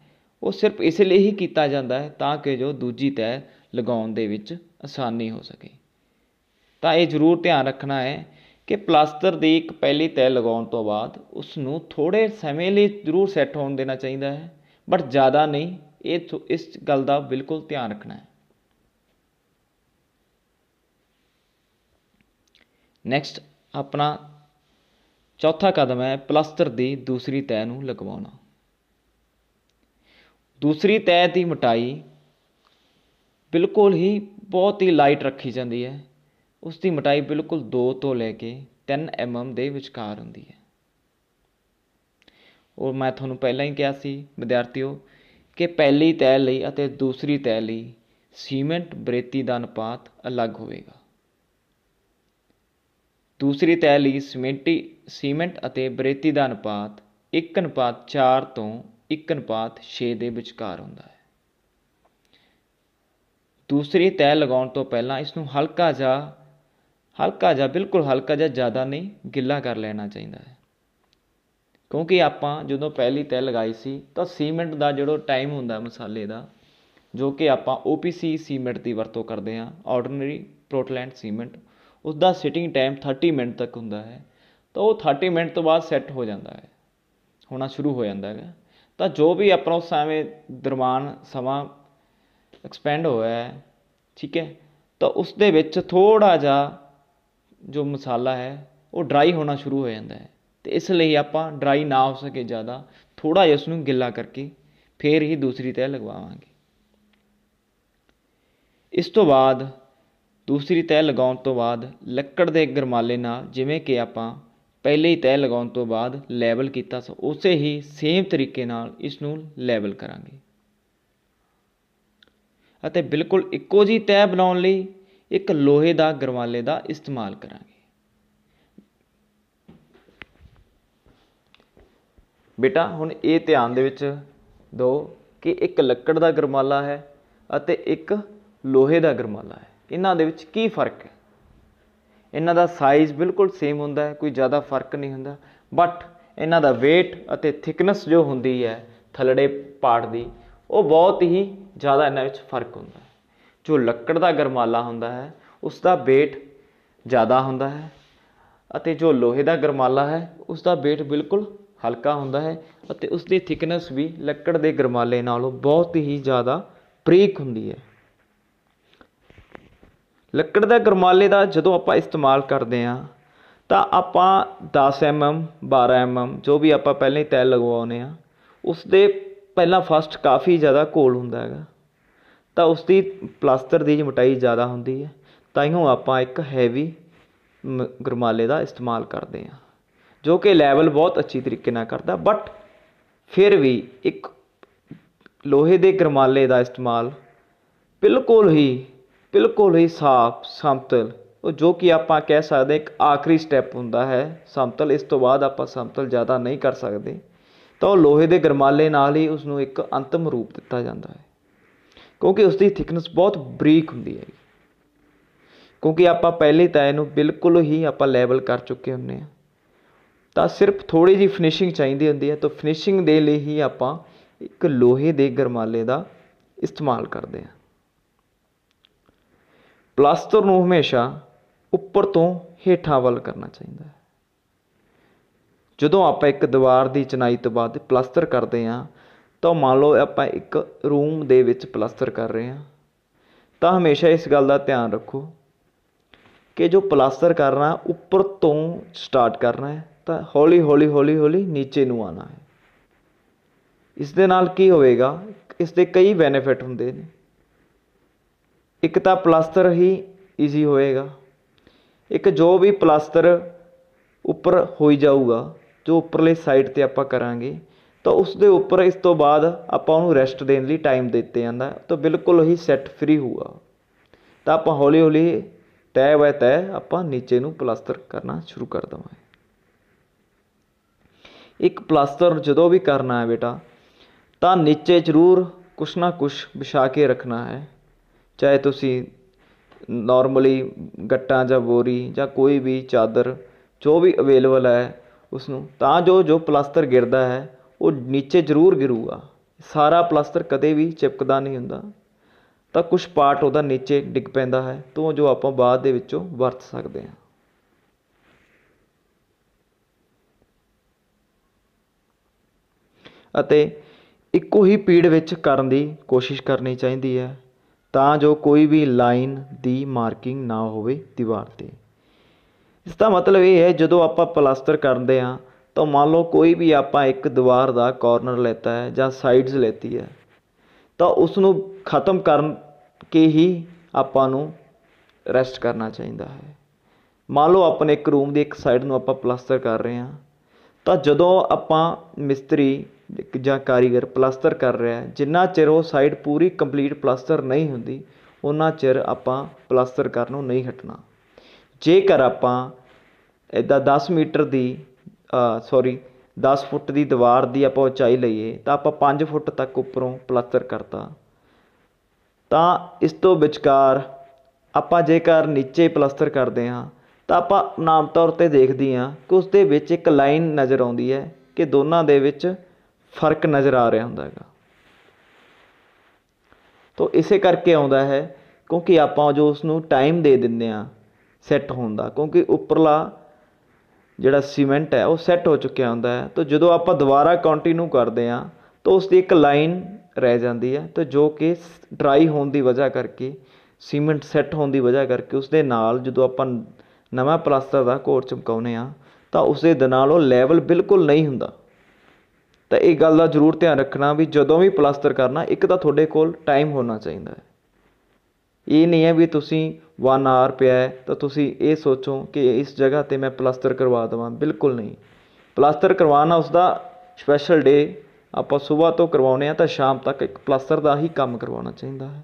ਉਹ ਸਿਰਫ ਇਸ ਲਈ ਹੀ ਕੀਤਾ ਜਾਂਦਾ ਹੈ ਤਾਂ ਕਿ ਜੋ ਦੂਜੀ ਤੈਅ ਲਗਾਉਣ ਦੇ ਵਿੱਚ ਆਸਾਨੀ ਹੋ ਸਕੇ ਤਾਂ ਇਹ ਜ਼ਰੂਰ ਧਿਆਨ ਰੱਖਣਾ ਹੈ ਕਿ ਪਲਾਸਟਰ ਦੀ ਇੱਕ ਪਹਿਲੀ ਤੈਅ ਲਗਾਉਣ ਤੋਂ ਬਾਅਦ ਉਸ ਨੂੰ ਥੋੜੇ ਸਮੇਂ ਲਈ ਜ਼ਰੂਰ ਸੈੱਟ ਹੋਣ ਦੇਣਾ ਚਾਹੀਦਾ ਹੈ ਬਟ ਜ਼ਿਆਦਾ ਨਹੀਂ ਇਹ ਇਸ ਗੱਲ ਦਾ ਬਿਲਕੁਲ ਧਿਆਨ ਰੱਖਣਾ ਹੈ ਨੈਕਸਟ ਆਪਣਾ ਚੌਥਾ ਕਦਮ ਹੈ ਪਲਸਤਰ ਦੀ ਦੂਸਰੀ ਤੈਅ ਨੂੰ ਲਗਵਾਉਣਾ ਦੂਸਰੀ ਤੈਅ ਦੀ ਮਟਾਈ ਬਿਲਕੁਲ ਹੀ ਬਹੁਤ ਹੀ ਲਾਈਟ ਰੱਖੀ ਜਾਂਦੀ ਹੈ ਉਸ ਦੀ ਮਟਾਈ ਬਿਲਕੁਲ 2 ਤੋਂ ਲੈ ਕੇ 3 mm ਦੇ ਵਿਚਕਾਰ ਹੁੰਦੀ ਹੈ ਉਹ ਮੈਂ ਤੁਹਾਨੂੰ ਪਹਿਲਾਂ ਹੀ ਕਿਹਾ ਸੀ ਵਿਦਿਆਰਥੀਓ ਕਿ ਪਹਿਲੀ ਤੈਅ ਲਈ ਅਤੇ ਦੂਸਰੀ ਤੈਅ ਲਈ ਸੀਮੈਂਟ ਬਰੇਤੀ ਦਾ ਅਨੁਪਾਤ ਅਲੱਗ ਹੋਵੇਗਾ ਦੂਸਰੀ ਤੈਅ ਲਈ ਸੀਮੈਂਟੀ ਸੀਮੈਂਟ ਅਤੇ ਬਰੇਤੀ ਦਾ ਅਨੁਪਾਤ 1:4 ਤੋਂ 1:6 ਦੇ ਵਿਚਕਾਰ ਹੁੰਦਾ ਹੈ ਦੂਸਰੀ ਤੈਅ ਲਗਾਉਣ ਤੋਂ ਪਹਿਲਾਂ ਇਸ ਨੂੰ ਹਲਕਾ ਜਿਹਾ ਹਲਕਾ ਜਿਹਾ ਬਿਲਕੁਲ ਹਲਕਾ ਜਿਹਾ ਜ਼ਿਆਦਾ ਨਹੀਂ ਗਿੱਲਾ ਕਰ ਲੈਣਾ ਚਾਹੀਦਾ ਹੈ ਕਿਉਂਕਿ ਆਪਾਂ ਜਦੋਂ ਪਹਿਲੀ ਤੈਅ ਲਗਾਈ ਸੀ ਤਾਂ ਸੀਮੈਂਟ ਦਾ ਜਿਹੜਾ ਟਾਈਮ ਹੁੰਦਾ ਮਸਾਲੇ ਦਾ ਜੋ ਕਿ ਆਪਾਂ ਓ ਪੀ ਸੀ ਸੀਮੈਂਟ ਦੀ ਵਰਤੋਂ ਕਰਦੇ ਹਾਂ ਆਰਡੀਨਰੀ ਪ੍ਰੋਟਲੈਂਡ ਸੀਮੈਂਟ ਉਸ ਦਾ ਸਿਟਿੰਗ ਟਾਈਮ 30 ਮਿੰਟ ਤੱਕ ਹੁੰਦਾ ਹੈ ਤਾਂ ਉਹ 30 ਮਿੰਟ ਤੋਂ ਬਾਅਦ ਸੈੱਟ ਹੋ ਜਾਂਦਾ ਹੈ ਹੋਣਾ ਸ਼ੁਰੂ ਹੋ ਜਾਂਦਾ ਹੈਗਾ ਤਾਂ ਜੋ ਵੀ ਆਪਣਾ ਉਸ ਸਮੇਂ ਦਰਮਾਨ ਸਮਾਂ ਐਕਸਪੈਂਡ ਹੋਇਆ ਹੈ ਠੀਕ ਹੈ ਤਾਂ ਉਸ ਦੇ ਵਿੱਚ ਥੋੜਾ ਜਿਹਾ ਜੋ ਮਸਾਲਾ ਹੈ ਉਹ ਡਰਾਈ ਹੋਣਾ ਸ਼ੁਰੂ ਹੋ ਜਾਂਦਾ ਹੈ ਅਤੇ ਇਸ ਲਈ ਆਪਾਂ ਡਰਾਈ ਨਾ ਹੋ ਸਕੇ ਜ਼ਿਆਦਾ ਥੋੜ੍ਹਾ ਜਿਹਾ ਉਸਨੂੰ ਗਿੱਲਾ ਕਰਕੇ ਫਿਰ ਹੀ ਦੂਸਰੀ ਤਹਿ ਲਗਵਾਵਾਂਗੇ ਇਸ ਤੋਂ ਬਾਅਦ ਦੂਸਰੀ ਤਹਿ ਲਗਾਉਣ ਤੋਂ ਬਾਅਦ ਲੱਕੜ ਦੇ ਗਰਮਾਲੇ ਨਾਲ ਜਿਵੇਂ ਕਿ ਆਪਾਂ ਪਹਿਲੇ ਹੀ ਤਹਿ ਲਗਾਉਣ ਤੋਂ ਬਾਅਦ ਲੈਵਲ ਕੀਤਾ ਸੀ ਉਸੇ ਹੀ ਸੇਮ ਤਰੀਕੇ ਨਾਲ ਇਸ ਨੂੰ ਲੈਵਲ ਕਰਾਂਗੇ ਅਤੇ ਬਿਲਕੁਲ ਇੱਕੋ ਜੀ ਤਹਿ ਬਣਾਉਣ ਲਈ ਇੱਕ ਲੋਹੇ ਦਾ ਗਰਮਾਲੇ ਦਾ ਇਸਤੇਮਾਲ ਕਰਾਂਗੇ ਬੇਟਾ ਹੁਣ ਇਹ ਧਿਆਨ ਦੇ ਵਿੱਚ ਦੋ ਕਿ ਇੱਕ ਲੱਕੜ ਦਾ ਗਰਮਾਲਾ ਹੈ ਅਤੇ ਇੱਕ ਲੋਹੇ ਦਾ ਗਰਮਾਲਾ ਹੈ ਇਹਨਾਂ ਦੇ ਵਿੱਚ ਕੀ ਫਰਕ ਹੈ ਇਹਨਾਂ ਦਾ ਸਾਈਜ਼ ਬਿਲਕੁਲ ਸੇਮ ਹੁੰਦਾ ਹੈ ਕੋਈ ਜ਼ਿਆਦਾ ਫਰਕ ਨਹੀਂ ਹੁੰਦਾ ਬਟ ਇਹਨਾਂ ਦਾ weight ਅਤੇ thickness ਜੋ ਹੁੰਦੀ ਹੈ ਥਲੜੇ ਪਾਰਟ ਦੀ ਉਹ ਬਹੁਤ ਹੀ ਜ਼ਿਆਦਾ ਇਹਨਾਂ ਵਿੱਚ ਫਰਕ ਹੁੰਦਾ ਹੈ ਜੋ ਲੱਕੜ ਦਾ ਗਰਮਾਲਾ ਹੁੰਦਾ ਹੈ ਉਸ ਦਾ weight ਜ਼ਿਆਦਾ ਹੁੰਦਾ ਹੈ ਅਤੇ ਜੋ ਲੋਹੇ ਦਾ ਗਰਮਾਲਾ ਹੈ ਉਸ ਦਾ weight ਬਿਲਕੁਲ ਹਲਕਾ ਹੁੰਦਾ ਹੈ ਅਤੇ ਉਸ ਦੀ ਥਿਕਨੈਸ ਵੀ ਲੱਕੜ ਦੇ ਗਰਮਾਲੇ ਨਾਲੋਂ ਬਹੁਤ ਹੀ ਜ਼ਿਆਦਾ ਬਰੀਕ ਹੁੰਦੀ ਹੈ ਲੱਕੜ ਦਾ ਗਰਮਾਲੇ ਦਾ ਜਦੋਂ ਆਪਾਂ ਇਸਤੇਮਾਲ ਕਰਦੇ ਹਾਂ ਤਾਂ ਆਪਾਂ 10 ਐਮਐਮ 12 ਐਮਐਮ ਜੋ ਵੀ ਆਪਾਂ ਪਹਿਲਾਂ ਹੀ ਤੈਲ ਲਗਵਾਉਨੇ ਆ ਉਸ ਦੇ ਪਹਿਲਾਂ ਫਸਟ ਕਾਫੀ ਜ਼ਿਆਦਾ ਕੋਲ ਹੁੰਦਾ ਹੈਗਾ ਤਾਂ ਉਸ ਦੀ ਪਲਾਸਟਰ ਦੀ ਮੋਟਾਈ ਜ਼ਿਆਦਾ ਹੁੰਦੀ ਹੈ ਤਾਂ ਹੀ ਆਪਾਂ ਇੱਕ ਹੈਵੀ ਗਰਮਾਲੇ ਦਾ ਇਸਤੇਮਾਲ ਕਰਦੇ ਹਾਂ ਜੋ ਕਿ ਲੈਵਲ ਬਹੁਤ ਅੱਛੀ ਤਰੀਕੇ ਨਾਲ ਕਰਦਾ ਬਟ ਫਿਰ ਵੀ ਇੱਕ ਲੋਹੇ ਦੇ ਗਰਮਾਲੇ ਦਾ ਇਸਤੇਮਾਲ ਬਿਲਕੁਲ ਹੀ ਬਿਲਕੁਲ ਹੀ ਸਾਫ਼ ਸਮਤਲ ਉਹ ਜੋ ਕਿ ਆਪਾਂ ਕਹਿ ਸਕਦੇ ਇੱਕ ਆਖਰੀ ਸਟੈਪ ਹੁੰਦਾ ਹੈ ਸਮਤਲ ਇਸ ਤੋਂ ਬਾਅਦ ਆਪਾਂ ਸਮਤਲ ਜ਼ਿਆਦਾ ਨਹੀਂ ਕਰ ਸਕਦੇ ਤਾਂ ਉਹ ਲੋਹੇ ਦੇ ਗਰਮਾਲੇ ਨਾਲ ਹੀ ਉਸ ਨੂੰ ਇੱਕ ਅੰਤਮ ਰੂਪ ਦਿੱਤਾ ਜਾਂਦਾ ਹੈ ਕਿਉਂਕਿ ਉਸ ਦੀ ਥਿਕਨੈਸ ਬਹੁਤ ਬਰੀਕ ਹੁੰਦੀ ਹੈ ਕਿਉਂਕਿ ਆਪਾਂ ਪਹਿਲੇ ਤਾਂ ਇਹਨੂੰ ਬਿਲਕੁਲ ਹੀ ਆਪਾਂ ਲੈਵਲ ਕਰ ਚੁੱਕੇ ਹੁੰਨੇ ਆ ਤਾਂ ਸਿਰਫ ਥੋੜ੍ਹੀ ਜਿਹੀ ਫਿਨਿਸ਼ਿੰਗ ਚਾਹੀਦੀ ਹੁੰਦੀ ਹੈ ਤਾਂ ਫਿਨਿਸ਼ਿੰਗ ਦੇ ਲਈ ਹੀ ਆਪਾਂ ਇੱਕ ਲੋਹੇ ਦੇ ਗਰਮਾਲੇ ਦਾ ਇਸਤੇਮਾਲ ਕਰਦੇ ਹਾਂ ਪਲਾਸਟਰ ਨੂੰ ਹਮੇਸ਼ਾ ਉੱਪਰ ਤੋਂ ਹੇਠਾਂ ਵੱਲ ਕਰਨਾ ਚਾਹੀਦਾ ਹੈ ਜਦੋਂ ਆਪਾਂ ਇੱਕ ਦੀਵਾਰ ਦੀ ਚਨਾਈ ਤੋਂ ਬਾਅਦ ਪਲਾਸਟਰ ਕਰਦੇ ਹਾਂ ਤਾਂ ਮੰਨ ਲਓ ਆਪਾਂ ਇੱਕ ਰੂਮ ਦੇ ਵਿੱਚ ਪਲਾਸਟਰ ਕਰ ਰਹੇ ਹਾਂ ਤਾਂ ਹਮੇਸ਼ਾ ਇਸ ਗੱਲ ਦਾ ਧਿਆਨ ਰੱਖੋ ਕਿ ਜੋ ਪਲਾਸਟਰ ਕਰਨਾ ਉੱਪਰ ਤੋਂ ਸਟਾਰਟ ਕਰਨਾ ਹੈ ਤਾਂ ਹੌਲੀ ਹੌਲੀ ਹੌਲੀ ਹੌਲੀ ਨੀਚੇ ਨੂੰ ਆਣਾ ਹੈ ਇਸ ਦੇ ਨਾਲ ਕੀ ਹੋਵੇਗਾ ਇਸ ਦੇ ਕਈ ਬੈਨੀਫਿਟ ਹੁੰਦੇ ਨੇ ਇੱਕ ਤਾਂ ਪਲਾਸਟਰ ਹੀ ਈਜ਼ੀ ਹੋਏਗਾ ਇੱਕ ਜੋ ਵੀ ਪਲਾਸਟਰ ਉੱਪਰ ਹੋਈ ਜਾਊਗਾ ਜੋ ਉੱਪਰਲੇ ਸਾਈਡ ਤੇ ਆਪਾਂ ਕਰਾਂਗੇ ਤਾਂ ਉਸ ਦੇ ਉੱਪਰ ਇਸ ਤੋਂ ਬਾਅਦ ਆਪਾਂ ਉਹਨੂੰ ਰੈਸਟ ਦੇਣ ਲਈ ਟਾਈਮ ਦਿੱਤੇ ਜਾਂਦਾ ਤਾਂ ਬਿਲਕੁਲ ਉਹੀ ਸੈੱਟ ਫ੍ਰੀ ਹੋਊਗਾ ਤਾਂ ਆਪਾਂ ਹੌਲੀ ਹੌਲੀ ਤੈ ਵੇ ਤੈ ਆਪਾਂ ਨੀਚੇ ਨੂੰ ਪਲਾਸਟਰ ਕਰਨਾ ਸ਼ੁਰੂ ਕਰ ਦਵਾਂਗੇ ਇੱਕ ਪਲਾਸਟਰ ਜਦੋਂ ਵੀ ਕਰਨਾ ਹੈ ਬੇਟਾ ਤਾਂ ਨੀਚੇ ਜ਼ਰੂਰ ਕੁਛ ਨਾ ਕੁਛ ਵਿਛਾ ਕੇ ਰੱਖਣਾ ਹੈ ਚਾਹੇ ਤੁਸੀਂ ਨੋਰਮਲੀ ਗੱਟਾਂ ਜਾਂ ਬੋਰੀ ਜਾਂ ਕੋਈ ਵੀ ਚਾਦਰ ਜੋ ਵੀ ਅਵੇਲੇਬਲ ਹੈ ਉਸ ਨੂੰ ਤਾਂ ਜੋ ਜੋ ਪਲਾਸਟਰ ਗਿਰਦਾ ਹੈ ਉਹ ਨੀਚੇ ਜ਼ਰੂਰ ਗਿਰੂਗਾ ਸਾਰਾ ਪਲਾਸਟਰ ਕਦੇ ਵੀ ਚਿਪਕਦਾ ਨਹੀਂ ਹੁੰਦਾ ਤਾਂ ਕੁਝ ਪਾਰਟ ਉਹਦਾ ਨੀਚੇ ਡਿੱਗ ਪੈਂਦਾ ਹੈ ਤੋਂ ਜੋ ਆਪਾਂ ਬਾਅਦ ਦੇ ਵਿੱਚੋਂ ਵਰਤ ਸਕਦੇ ਹਾਂ ਅਤੇ ਇੱਕੋ ਹੀ ਪੀੜ ਵਿੱਚ ਕਰਨ ਦੀ ਕੋਸ਼ਿਸ਼ ਕਰਨੀ ਚਾਹੀਦੀ ਹੈ ਤਾਂ ਜੋ ਕੋਈ ਵੀ ਲਾਈਨ ਦੀ ਮਾਰਕਿੰਗ ਨਾ ਹੋਵੇ ਦੀਵਾਰ 'ਤੇ ਇਸ ਦਾ ਮਤਲਬ ਇਹ ਹੈ ਜਦੋਂ ਆਪਾਂ ਪਲਾਸਟਰ ਕਰਦੇ ਆ ਤਾਂ ਮੰਨ ਲਓ ਕੋਈ ਵੀ ਆਪਾਂ ਇੱਕ ਦੀਵਾਰ ਦਾ ਕੋਰਨਰ ਲੈਤਾ ਹੈ ਜਾਂ ਸਾਈਡਸ ਲੈਤੀ ਹੈ ਤਾਂ ਉਸ ਨੂੰ ਖਤਮ ਕਰਨ ਕੇ ਹੀ ਆਪਾਂ ਨੂੰ ਰੈਸਟ ਕਰਨਾ ਚਾਹੀਦਾ ਹੈ ਮੰਨ ਲਓ ਆਪਣੇ ਇੱਕ ਰੂਮ ਦੀ ਇੱਕ ਸਾਈਡ ਨੂੰ ਆਪਾਂ ਪਲਾਸਟਰ ਕਰ ਰਹੇ ਹਾਂ ਤਾਂ ਜਦੋਂ ਆਪਾਂ ਮਿਸਤਰੀ ਜਾਂ ਕਾਰੀਗਰ ਪਲਸਤਰ ਕਰ ਰਿਹਾ ਜਿੰਨਾ ਚਿਰ ਉਹ ਸਾਈਡ ਪੂਰੀ ਕੰਪਲੀਟ ਪਲਸਤਰ ਨਹੀਂ ਹੁੰਦੀ ਉਹਨਾਂ ਚਿਰ ਆਪਾਂ ਪਲਸਤਰ ਕਰਨੋਂ ਨਹੀਂ ਹਟਣਾ ਜੇਕਰ ਆਪਾਂ ਇੱਦਾਂ 10 ਮੀਟਰ ਦੀ ਸੌਰੀ 10 ਫੁੱਟ ਦੀ ਦੀਵਾਰ ਦੀ ਆਪਾਂ ਉਚਾਈ ਲਈਏ ਤਾਂ ਆਪਾਂ 5 ਫੁੱਟ ਤੱਕ ਉੱਪਰੋਂ ਪਲਸਤਰ ਕਰਤਾ ਤਾਂ ਇਸ ਤੋਂ ਵਿਚਕਾਰ ਆਪਾਂ ਜੇਕਰ ਨੀਚੇ ਪਲਸਤਰ ਕਰਦੇ ਹਾਂ ਤਾਂ ਆਪਾਂ ਨਾਮ ਤੌਰ 'ਤੇ ਦੇਖਦੇ ਹਾਂ ਕਿ ਉਸ ਦੇ ਵਿੱਚ ਇੱਕ ਲਾਈਨ ਨਜ਼ਰ ਆਉਂਦੀ ਹੈ ਕਿ ਦੋਨਾਂ ਦੇ ਵਿੱਚ ਫਰਕ ਨਜ਼ਰ ਆ ਰਿਹਾ ਹੁੰਦਾ ਹੈਗਾ ਤੋਂ ਇਸੇ ਕਰਕੇ ਆਉਂਦਾ ਹੈ ਕਿਉਂਕਿ ਆਪਾਂ ਜੋ ਉਸ ਨੂੰ ਟਾਈਮ ਦੇ ਦਿੰਦੇ ਆ ਸੈੱਟ ਹੋਣ ਦਾ ਕਿਉਂਕਿ ਉੱਪਰਲਾ ਜਿਹੜਾ ਸੀਮੈਂਟ ਹੈ ਉਹ ਸੈੱਟ ਹੋ ਚੁੱਕਿਆ ਹੁੰਦਾ ਹੈ ਤਾਂ ਜਦੋਂ ਆਪਾਂ ਦੁਬਾਰਾ ਕੰਟੀਨਿਊ ਕਰਦੇ ਆ ਤਾਂ ਉਸ ਦੀ ਇੱਕ ਲਾਈਨ ਰਹਿ ਜਾਂਦੀ ਹੈ ਤਾਂ ਜੋ ਕਿ ਡਰਾਈ ਹੋਣ ਦੀ ਵਜ੍ਹਾ ਕਰਕੇ ਸੀਮੈਂਟ ਸੈੱਟ ਹੋਣ ਦੀ ਵਜ੍ਹਾ ਕਰਕੇ ਉਸ ਦੇ ਨਾਲ ਜਦੋਂ ਆਪਾਂ ਨਵਾਂ ਪਲਾਸਟਰ ਦਾ ਕੋਰ ਚਮਕਾਉਨੇ ਆ ਤਾਂ ਉਸ ਦੇ ਨਾਲ ਉਹ ਲੈਵਲ ਬਿਲਕੁਲ ਨਹੀਂ ਹੁੰਦਾ ਤਾਂ ਇਹ ਗੱਲ ਦਾ ਜ਼ਰੂਰ ਧਿਆਨ ਰੱਖਣਾ ਵੀ ਜਦੋਂ ਵੀ ਪਲਾਸਟਰ ਕਰਨਾ ਇੱਕ ਤਾਂ ਤੁਹਾਡੇ ਕੋਲ ਟਾਈਮ ਹੋਣਾ ਚਾਹੀਦਾ ਹੈ ਇਹ ਨਹੀਂ ਹੈ ਵੀ ਤੁਸੀਂ 1 ਆਰ ਪਿਆ ਤਾਂ ਤੁਸੀਂ ਇਹ ਸੋਚੋ ਕਿ ਇਸ ਜਗ੍ਹਾ ਤੇ ਮੈਂ ਪਲਾਸਟਰ ਕਰਵਾ ਦਵਾਂ ਬਿਲਕੁਲ ਨਹੀਂ ਪਲਾਸਟਰ ਕਰਵਾਉਣਾ ਉਸਦਾ ਸਪੈਸ਼ਲ ਡੇ ਆਪਾਂ ਸਵੇਰ ਤੋਂ ਕਰਵਾਉਨੇ ਆ ਤਾਂ ਸ਼ਾਮ ਤੱਕ ਇੱਕ ਪਲਾਸਟਰ ਦਾ ਹੀ ਕੰਮ ਕਰਵਾਉਣਾ ਚਾਹੀਦਾ ਹੈ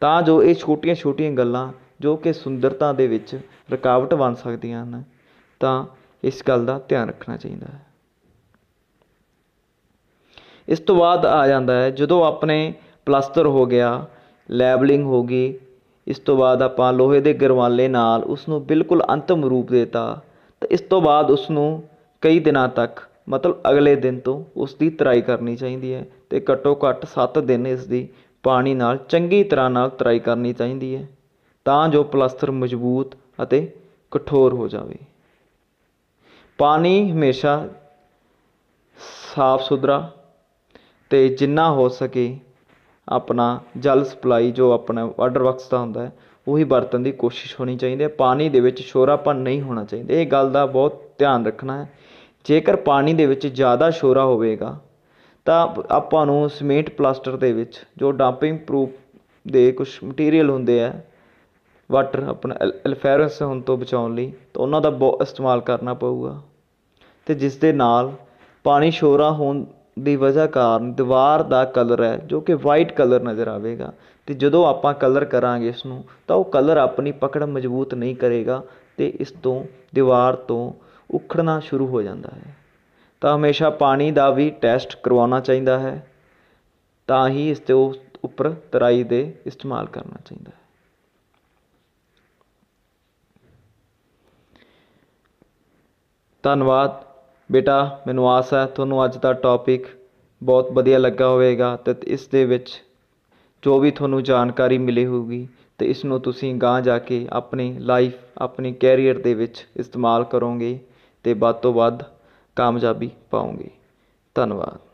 ਤਾਂ ਜੋ ਇਹ ਛੋਟੀਆਂ-ਛੋਟੀਆਂ ਗੱਲਾਂ ਜੋ ਕਿ ਸੁੰਦਰਤਾ ਦੇ ਵਿੱਚ ਰੁਕਾਵਟ ਬਣ ਸਕਦੀਆਂ ਹਨ ਤਾਂ ਇਸ ਗੱਲ ਦਾ ਧਿਆਨ ਰੱਖਣਾ ਚਾਹੀਦਾ ਹੈ ਇਸ ਤੋਂ ਬਾਅਦ ਆ ਜਾਂਦਾ ਹੈ ਜਦੋਂ ਆਪਣੇ ਪਲਸਤਰ ਹੋ ਗਿਆ ਲੇਬਲਿੰਗ ਹੋ ਗਈ ਇਸ ਤੋਂ ਬਾਅਦ ਆਪਾਂ ਲੋਹੇ ਦੇ ਗਰਵਾਲੇ ਨਾਲ ਉਸ ਨੂੰ ਬਿਲਕੁਲ ਅੰਤਮ ਰੂਪ ਦੇਤਾ ਤਾਂ ਇਸ ਤੋਂ ਬਾਅਦ ਉਸ ਨੂੰ ਕਈ ਦਿਨਾਂ ਤੱਕ ਮਤਲਬ ਅਗਲੇ ਦਿਨ ਤੋਂ ਉਸ ਦੀ ਤਰਾਈ ਕਰਨੀ ਚਾਹੀਦੀ ਹੈ ਤੇ ਘੱਟੋ ਘੱਟ 7 ਦਿਨ ਇਸ ਦੀ ਪਾਣੀ ਨਾਲ ਚੰਗੀ ਤਰ੍ਹਾਂ ਨਾਲ ਤਰਾਈ ਕਰਨੀ ਚਾਹੀਦੀ ਹੈ ਤਾਂ ਜੋ ਪਲਸਤਰ ਮਜ਼ਬੂਤ ਅਤੇ ਕਠੋਰ ਹੋ ਜਾਵੇ ਪਾਣੀ ਹਮੇਸ਼ਾ ਸਾਫ ਸੁਥਰਾ ਅਤੇ ਜਿੰਨਾ ਹੋ ਸਕੇ ਆਪਣਾ ਜਲ ਸਪਲਾਈ ਜੋ ਆਪਣਾ ਵਾਟਰ ਵਰਕਸ ਦਾ ਹੁੰਦਾ ਹੈ ਉਹੀ ਵਰਤਣ ਦੀ ਕੋਸ਼ਿਸ਼ ਹੋਣੀ ਚਾਹੀਦੀ ਹੈ ਪਾਣੀ ਦੇ ਵਿੱਚ ਸ਼ੋਰਾਪਨ ਨਹੀਂ ਹੋਣਾ ਚਾਹੀਦਾ ਇਹ ਗੱਲ ਦਾ ਬਹੁਤ ਧਿਆਨ ਰੱਖਣਾ ਹੈ ਜੇਕਰ ਪਾਣੀ ਦੇ ਵਿੱਚ ਜ਼ਿਆਦਾ ਸ਼ੋਰਾ ਹੋਵੇਗਾ ਤਾਂ ਆਪਾਂ ਨੂੰ ਸਮੇਂਟ ਪਲਾਸਟਰ ਦੇ ਵਿੱਚ ਜੋ ਡੰਪਿੰਗ ਪ੍ਰੂਫ ਦੇ ਕੁਝ ਮਟੀਰੀਅਲ ਹੁੰਦੇ ਆ ਵਾਟਰ ਆਪਣਾ ਅਲਫੈਰਸ ਹੋਣ ਤੋਂ ਬਚਾਉਣ ਲਈ ਤਾਂ ਉਹਨਾਂ ਦਾ ਬਹੁਤ ਇਸਤੇਮਾਲ ਕਰਨਾ ਪਊਗਾ ਅਤੇ ਜਿਸ ਦੇ ਨਾਲ ਪਾਣੀ ਸ਼ੋਰਾ ਹੋਣ ਦੀ ਵਜ੍ਹਾ ਕਾਰਨ ਦੀਵਾਰ ਦਾ ਕਲਰ ਹੈ ਜੋ ਕਿ ਵਾਈਟ ਕਲਰ ਨਜ਼ਰ ਆਵੇਗਾ ਤੇ ਜਦੋਂ ਆਪਾਂ ਕਲਰ ਕਰਾਂਗੇ ਇਸ ਨੂੰ ਤਾਂ ਉਹ ਕਲਰ ਆਪਣੀ ਪਕੜ ਮਜ਼ਬੂਤ ਨਹੀਂ ਕਰੇਗਾ ਤੇ ਇਸ ਤੋਂ ਦੀਵਾਰ ਤੋਂ ਉਖੜਨਾ ਸ਼ੁਰੂ ਹੋ ਜਾਂਦਾ ਹੈ ਤਾਂ ਹਮੇਸ਼ਾ ਪਾਣੀ ਦਾ ਵੀ ਟੈਸਟ ਕਰਵਾਉਣਾ ਚਾਹੀਦਾ ਹੈ ਤਾਂ ਹੀ ਇਸ 'ਤੇ ਉੱਪਰ ਤਰਾਈ ਦੇ ਇਸਤੇਮਾਲ ਕਰਨਾ ਚਾਹੀਦਾ ਹੈ ਧੰਨਵਾਦ ਬੇਟਾ ਮੈਨੂੰ ਆਸ ਹੈ ਤੁਹਾਨੂੰ ਅੱਜ ਦਾ ਟੌਪਿਕ ਬਹੁਤ ਵਧੀਆ ਲੱਗਾ ਹੋਵੇਗਾ ਤੇ ਇਸ ਦੇ ਵਿੱਚ ਜੋ ਵੀ ਤੁਹਾਨੂੰ ਜਾਣਕਾਰੀ ਮਿਲੀ ਹੋਊਗੀ ਤੇ ਇਸ ਨੂੰ ਤੁਸੀਂ ਗਾਂ ਜਾ ਕੇ ਆਪਣੀ ਲਾਈਫ ਆਪਣੀ ਕੈਰੀਅਰ ਦੇ ਵਿੱਚ ਇਸਤੇਮਾਲ ਕਰੋਗੇ ਤੇ ਵੱਧ ਤੋਂ ਵੱਧ ਕਾਮਯਾਬੀ ਪਾਓਗੇ ਧੰਨਵਾਦ